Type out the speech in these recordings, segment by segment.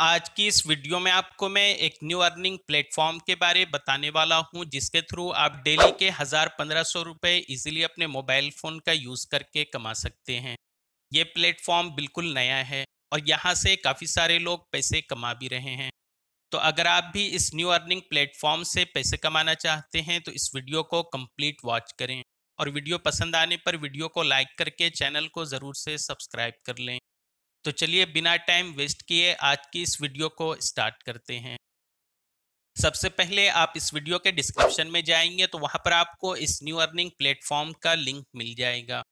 आज की इस वीडियो में आपको मैं एक न्यू अर्निंग प्लेटफॉर्म के बारे बताने वाला हूं जिसके थ्रू आप डेली के हजार पंद्रह सौ रुपए इजिली अपने मोबाइल फोन का यूज करके कमा सकते हैं ये प्लेटफॉर्म बिल्कुल नया है और यहाँ से काफी सारे लोग पैसे कमा भी रहे हैं तो अगर आप भी इस न्यू अर्निंग प्लेटफॉर्म से पैसे कमाना चाहते हैं तो इस वीडियो को कम्प्लीट वॉच करें और वीडियो पसंद आने पर वीडियो को लाइक करके चैनल को ज़रूर से सब्सक्राइब कर लें तो चलिए बिना टाइम वेस्ट किए आज की इस वीडियो को स्टार्ट करते हैं सबसे पहले आप इस वीडियो के डिस्क्रिप्शन में जाएंगे तो वहां पर आपको इस न्यू अर्निंग प्लेटफॉर्म का लिंक मिल जाएगा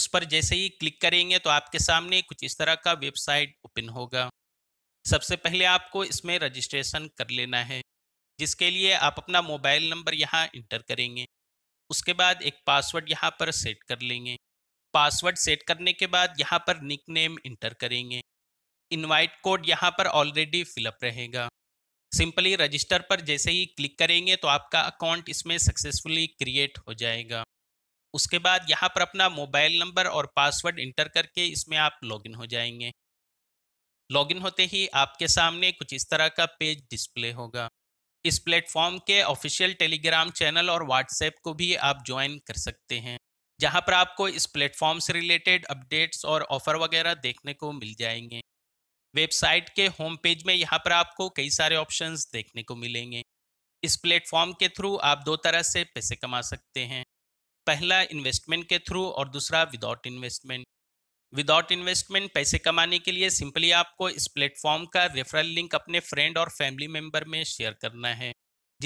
उस पर जैसे ही क्लिक करेंगे तो आपके सामने कुछ इस तरह का वेबसाइट ओपन होगा सबसे पहले आपको इसमें रजिस्ट्रेशन कर लेना है जिसके लिए आप अपना मोबाइल नंबर यहाँ इंटर करेंगे उसके बाद एक पासवर्ड यहाँ पर सेट कर लेंगे पासवर्ड सेट करने के बाद यहाँ पर निक नेम इंटर करेंगे इनवाइट कोड यहाँ पर ऑलरेडी फिलअप रहेगा सिंपली रजिस्टर पर जैसे ही क्लिक करेंगे तो आपका अकाउंट इसमें सक्सेसफुली क्रिएट हो जाएगा उसके बाद यहाँ पर अपना मोबाइल नंबर और पासवर्ड इंटर करके इसमें आप लॉगिन हो जाएंगे लॉगिन होते ही आपके सामने कुछ इस तरह का पेज डिस्प्ले होगा इस प्लेटफॉर्म के ऑफिशियल टेलीग्राम चैनल और व्हाट्सएप को भी आप ज्वाइन कर सकते हैं जहां पर आपको इस प्लेटफॉर्म से रिलेटेड अपडेट्स और ऑफर वगैरह देखने को मिल जाएंगे वेबसाइट के होम पेज में यहाँ पर आपको कई सारे ऑप्शंस देखने को मिलेंगे इस प्लेटफॉर्म के थ्रू आप दो तरह से पैसे कमा सकते हैं पहला इन्वेस्टमेंट के थ्रू और दूसरा विदाउट इन्वेस्टमेंट विदाउट इन्वेस्टमेंट पैसे कमाने के लिए सिंपली आपको इस प्लेटफॉर्म का रेफरल लिंक अपने फ्रेंड और फैमिली मेम्बर में शेयर करना है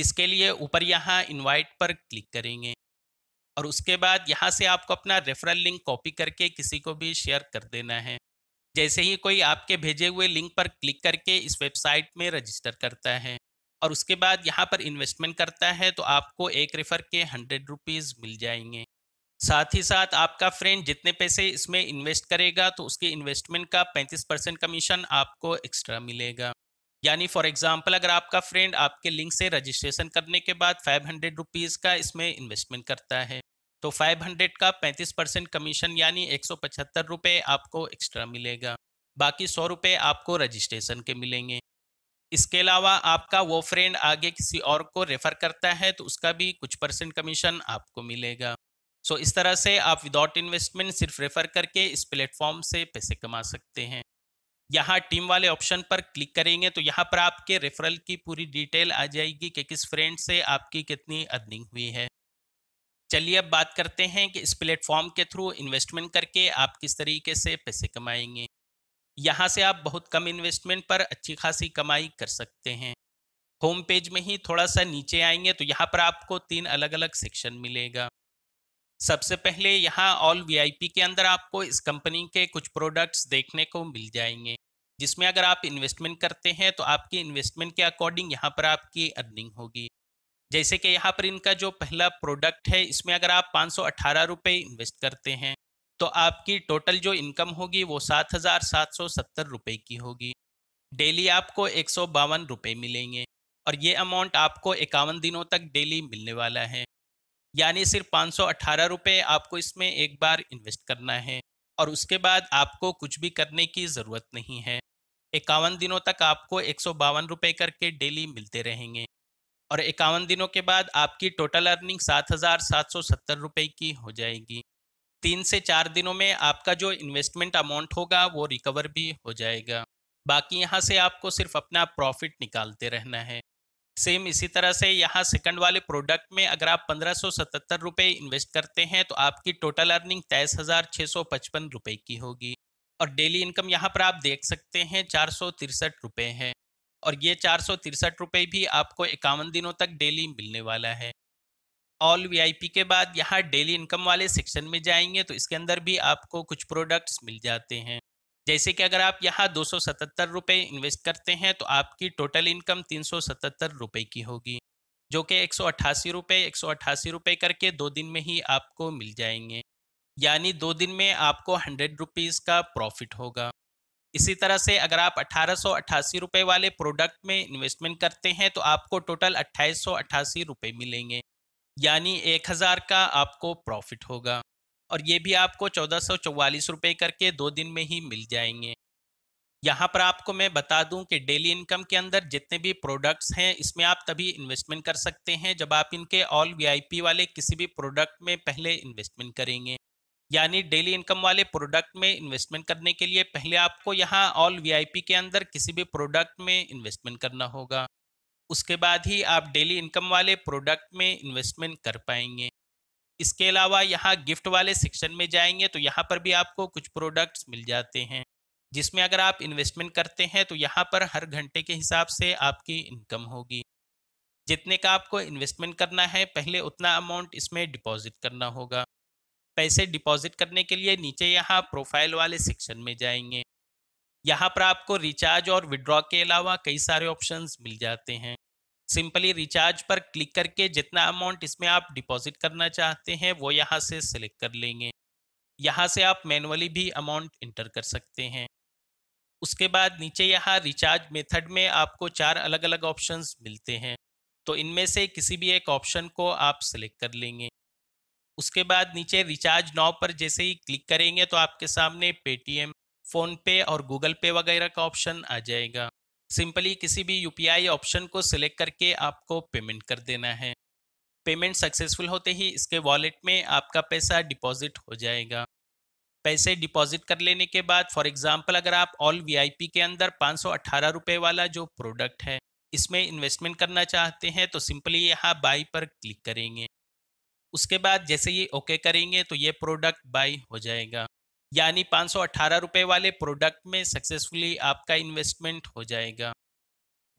जिसके लिए ऊपर यहाँ इनवाइट पर क्लिक करेंगे और उसके बाद यहाँ से आपको अपना रेफरल लिंक कॉपी करके किसी को भी शेयर कर देना है जैसे ही कोई आपके भेजे हुए लिंक पर क्लिक करके इस वेबसाइट में रजिस्टर करता है और उसके बाद यहाँ पर इन्वेस्टमेंट करता है तो आपको एक रेफर के हंड्रेड रुपीज़ मिल जाएंगे साथ ही साथ आपका फ्रेंड जितने पैसे इसमें इन्वेस्ट करेगा तो उसके इन्वेस्टमेंट का 35 परसेंट कमीशन आपको एक्स्ट्रा मिलेगा यानी फॉर एग्जांपल अगर आपका फ्रेंड आपके लिंक से रजिस्ट्रेशन करने के बाद फाइव हंड्रेड रुपीज़ का इसमें इन्वेस्टमेंट करता है तो 500 का 35 परसेंट कमीशन यानी एक सौ आपको एक्स्ट्रा मिलेगा बाकी सौ रुपये आपको रजिस्ट्रेशन के मिलेंगे इसके अलावा आपका वो फ्रेंड आगे किसी और को रेफर करता है तो उसका भी कुछ परसेंट कमीशन आपको मिलेगा सो so, इस तरह से आप विदाउट इन्वेस्टमेंट सिर्फ रेफर करके इस प्लेटफॉर्म से पैसे कमा सकते हैं यहाँ टीम वाले ऑप्शन पर क्लिक करेंगे तो यहाँ पर आपके रेफरल की पूरी डिटेल आ जाएगी कि किस फ्रेंड से आपकी कितनी अर्निंग हुई है चलिए अब बात करते हैं कि इस प्लेटफॉर्म के थ्रू इन्वेस्टमेंट करके आप किस तरीके से पैसे कमाएंगे यहाँ से आप बहुत कम इन्वेस्टमेंट पर अच्छी खासी कमाई कर सकते हैं होम पेज में ही थोड़ा सा नीचे आएंगे तो यहाँ पर आपको तीन अलग अलग सेक्शन मिलेगा सबसे पहले यहाँ ऑल वीआईपी के अंदर आपको इस कंपनी के कुछ प्रोडक्ट्स देखने को मिल जाएंगे जिसमें अगर आप इन्वेस्टमेंट करते हैं तो आपकी इन्वेस्टमेंट के अकॉर्डिंग यहाँ पर आपकी अर्निंग होगी जैसे कि यहाँ पर इनका जो पहला प्रोडक्ट है इसमें अगर आप पाँच सौ इन्वेस्ट करते हैं तो आपकी टोटल जो इनकम होगी वो सात हजार सात सौ सत्तर रुपये की होगी डेली आपको एक सौ बावन रुपये मिलेंगे और ये अमाउंट आपको इक्यावन दिनों तक डेली मिलने वाला है यानी सिर्फ पाँच सौ अट्ठारह रुपये आपको इसमें एक बार इन्वेस्ट करना है और उसके बाद आपको कुछ भी करने की ज़रूरत नहीं है इक्यावन दिनों तक आपको एक सौ बावन रुपये करके डेली मिलते रहेंगे और इक्यावन दिनों के बाद आपकी टोटल अर्निंग सात हजार सात सौ सत्तर रुपये की हो जाएगी तीन से चार दिनों में आपका जो इन्वेस्टमेंट अमाउंट होगा वो रिकवर भी हो जाएगा बाकी यहाँ से आपको सिर्फ अपना प्रॉफिट निकालते रहना है सेम इसी तरह से यहाँ सेकंड वाले प्रोडक्ट में अगर आप पंद्रह सौ सतहत्तर रुपये इन्वेस्ट करते हैं तो आपकी टोटल अर्निंग तेईस हज़ार छः सौ पचपन रुपये की होगी और डेली इनकम यहाँ पर आप देख सकते हैं चार सौ तिरसठ रुपये है और ये चार सौ तिरसठ रुपये भी आपको इक्यावन दिनों तक डेली मिलने वाला है ऑल वीआईपी के बाद यहाँ डेली इनकम वाले सेक्शन में जाएंगे तो इसके अंदर भी आपको कुछ प्रोडक्ट्स मिल जाते हैं जैसे कि अगर आप यहाँ दो सौ इन्वेस्ट करते हैं तो आपकी टोटल इनकम तीन सौ की होगी जो कि एक सौ अट्ठासी रुपये एक सौ अट्ठासी रुपये करके दो दिन में ही आपको मिल जाएंगे यानी दो दिन में आपको हंड्रेड रुपीज़ का प्रॉफिट होगा इसी तरह से अगर आप अठारह रुपए वाले प्रोडक्ट में इन्वेस्टमेंट करते हैं तो आपको टोटल अट्ठाईस रुपए मिलेंगे यानी एक हज़ार का आपको प्रॉफिट होगा और ये भी आपको चौदह रुपए करके दो दिन में ही मिल जाएंगे यहाँ पर आपको मैं बता दूं कि डेली इनकम के अंदर जितने भी प्रोडक्ट्स हैं इसमें आप तभी इन्वेस्टमेंट कर सकते हैं जब आप इनके ऑल वीआईपी वाले किसी भी प्रोडक्ट में पहले इन्वेस्टमेंट करेंगे यानी डेली इनकम वाले प्रोडक्ट में इन्वेस्टमेंट करने के लिए पहले आपको यहाँ ऑल वीआईपी के अंदर किसी भी प्रोडक्ट में इन्वेस्टमेंट करना होगा उसके बाद ही आप डेली इनकम वाले प्रोडक्ट में इन्वेस्टमेंट कर पाएंगे इसके अलावा यहाँ गिफ्ट वाले सेक्शन में जाएंगे तो यहाँ पर भी आपको कुछ प्रोडक्ट्स मिल जाते हैं जिसमें अगर आप इन्वेस्टमेंट करते हैं तो यहाँ पर हर घंटे के हिसाब से आपकी इनकम होगी जितने का आपको इन्वेस्टमेंट करना है पहले उतना अमाउंट इसमें डिपॉजिट करना होगा पैसे डिपॉजिट करने के लिए नीचे यहाँ प्रोफाइल वाले सेक्शन में जाएंगे यहाँ पर आपको रिचार्ज और विड्रॉ के अलावा कई सारे ऑप्शंस मिल जाते हैं सिंपली रिचार्ज पर क्लिक करके जितना अमाउंट इसमें आप डिपॉजिट करना चाहते हैं वो यहाँ से सिलेक्ट कर लेंगे यहाँ से आप मैनुअली भी अमाउंट इंटर कर सकते हैं उसके बाद नीचे यहाँ रिचार्ज मेथड में आपको चार अलग अलग ऑप्शंस मिलते हैं तो इनमें से किसी भी एक ऑप्शन को आप सिलेक्ट कर लेंगे उसके बाद नीचे रिचार्ज नाव पर जैसे ही क्लिक करेंगे तो आपके सामने पेटीएम फोन पे और गूगल पे वगैरह का ऑप्शन आ जाएगा सिंपली किसी भी यूपीआई ऑप्शन को सिलेक्ट करके आपको पेमेंट कर देना है पेमेंट सक्सेसफुल होते ही इसके वॉलेट में आपका पैसा डिपॉजिट हो जाएगा पैसे डिपॉजिट कर लेने के बाद फॉर एग्जांपल अगर आप ऑल वीआईपी के अंदर पाँच सौ वाला जो प्रोडक्ट है इसमें इन्वेस्टमेंट करना चाहते हैं तो सिंपली यहाँ बाई पर क्लिक करेंगे उसके बाद जैसे ये ओके करेंगे तो ये प्रोडक्ट बाई हो जाएगा यानी पाँच सौ रुपये वाले प्रोडक्ट में सक्सेसफुली आपका इन्वेस्टमेंट हो जाएगा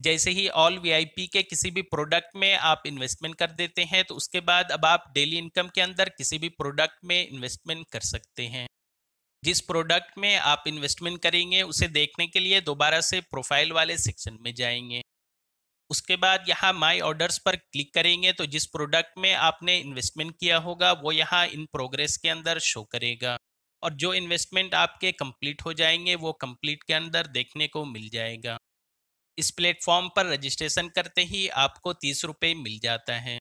जैसे ही ऑल वीआईपी के किसी भी प्रोडक्ट में आप इन्वेस्टमेंट कर देते हैं तो उसके बाद अब आप डेली इनकम के अंदर किसी भी प्रोडक्ट में इन्वेस्टमेंट कर सकते हैं जिस प्रोडक्ट में आप इन्वेस्टमेंट करेंगे उसे देखने के लिए दोबारा से प्रोफाइल वाले सेक्शन में जाएंगे उसके बाद यहाँ माई ऑर्डर्स पर क्लिक करेंगे तो जिस प्रोडक्ट में आपने इन्वेस्टमेंट किया होगा वो यहाँ इन प्रोग्रेस के अंदर शो करेगा और जो इन्वेस्टमेंट आपके कंप्लीट हो जाएंगे वो कंप्लीट के अंदर देखने को मिल जाएगा इस प्लेटफॉर्म पर रजिस्ट्रेशन करते ही आपको तीस रुपये मिल जाता है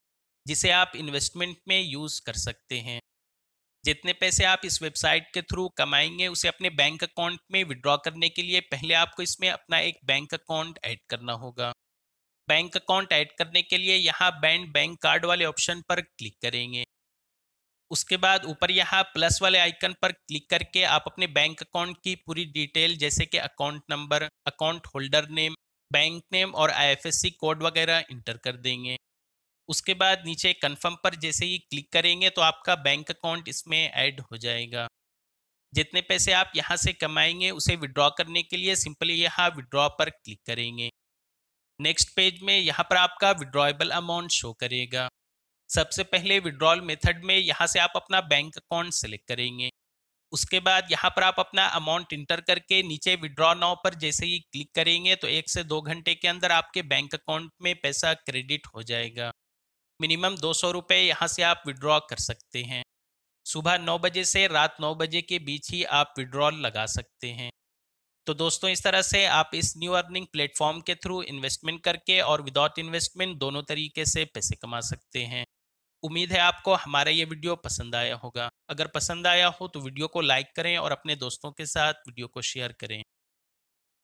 जिसे आप इन्वेस्टमेंट में यूज़ कर सकते हैं जितने पैसे आप इस वेबसाइट के थ्रू कमाएंगे उसे अपने बैंक अकाउंट में विड्रॉ करने के लिए पहले आपको इसमें अपना एक बैंक अकाउंट ऐड करना होगा बैंक अकाउंट ऐड करने के लिए यहाँ बैंड बैंक कार्ड वाले ऑप्शन पर क्लिक करेंगे उसके बाद ऊपर यहाँ प्लस वाले आइकन पर क्लिक करके आप अपने बैंक अकाउंट की पूरी डिटेल जैसे कि account number account holder name bank name और आईएफएससी कोड वगैरह इंटर कर देंगे उसके बाद नीचे कन्फर्म पर जैसे ही क्लिक करेंगे तो आपका बैंक अकाउंट इसमें ऐड हो जाएगा जितने पैसे आप यहाँ से कमाएंगे उसे विड्रॉ करने के लिए सिंपली यहाँ विड्रॉ पर क्लिक करेंगे नेक्स्ट पेज में यहाँ पर आपका विड्रॉएबल अमाउंट शो करेगा सबसे पहले विड्रॉल मेथड में यहाँ से आप अपना बैंक अकाउंट सेलेक्ट करेंगे उसके बाद यहाँ पर आप अपना अमाउंट इंटर करके नीचे विड्रॉ नाव पर जैसे ही क्लिक करेंगे तो एक से दो घंटे के अंदर आपके बैंक अकाउंट में पैसा क्रेडिट हो जाएगा मिनिमम दो सौ रुपये यहाँ से आप विड्रॉ कर सकते हैं सुबह नौ बजे से रात नौ बजे के बीच ही आप विड्रॉल लगा सकते हैं तो दोस्तों इस तरह से आप इस न्यू अर्निंग प्लेटफॉर्म के थ्रू इन्वेस्टमेंट करके और विदाउट इन्वेस्टमेंट दोनों तरीके से पैसे कमा सकते हैं उम्मीद है आपको हमारा ये वीडियो पसंद आया होगा अगर पसंद आया हो तो वीडियो को लाइक करें और अपने दोस्तों के साथ वीडियो को शेयर करें